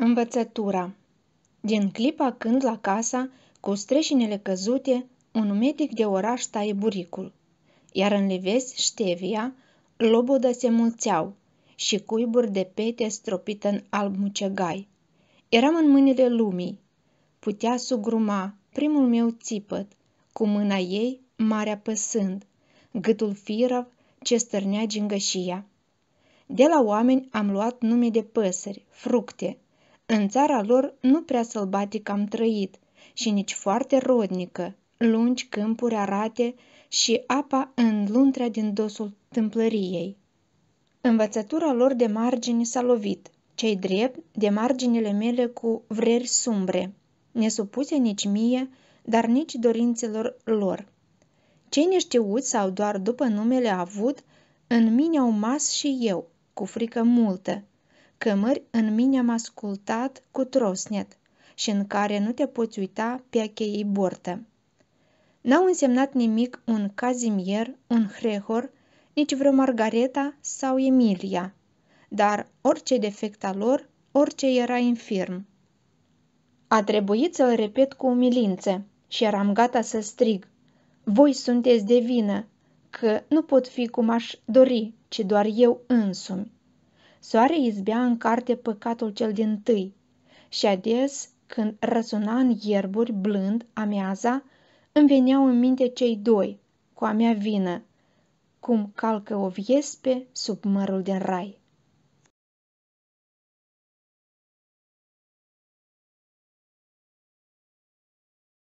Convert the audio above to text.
Învățătura Din clipa când la casa, cu streșinele căzute, un medic de oraș taie buricul, iar în livezi ștevia, lobodă se mulțeau și cuiburi de pete stropită în alb mucegai. Eram în mâinile lumii. Putea sugruma primul meu țipăt, cu mâna ei marea păsând, gâtul firav ce stârnea gingășia. De la oameni am luat nume de păsări, fructe, în țara lor nu prea sălbatic am trăit și nici foarte rodnică, lungi câmpuri arate și apa în luntrea din dosul tâmplăriei. Învățătura lor de margini s-a lovit, cei drept de marginile mele cu vreri sumbre, nesupuse nici mie, dar nici dorințelor lor. Cei neștiuți sau doar după numele avut, în mine au mas și eu, cu frică multă – cămări în mine am ascultat cu trosnet și în care nu te poți uita pe cheii bortă. N-au însemnat nimic un Cazimier, un Hrehor, nici vreo Margareta sau Emilia, dar orice defect al lor, orice era infirm. A trebuit să-l repet cu umilință și eram gata să strig. Voi sunteți de vină, că nu pot fi cum aș dori, ci doar eu însumi. Soare izbea în carte păcatul cel din tâi și ades, când răsuna în ierburi blând ameaza, îmi veneau în minte cei doi, cu a mea vină, cum calcă o viespe sub mărul din rai.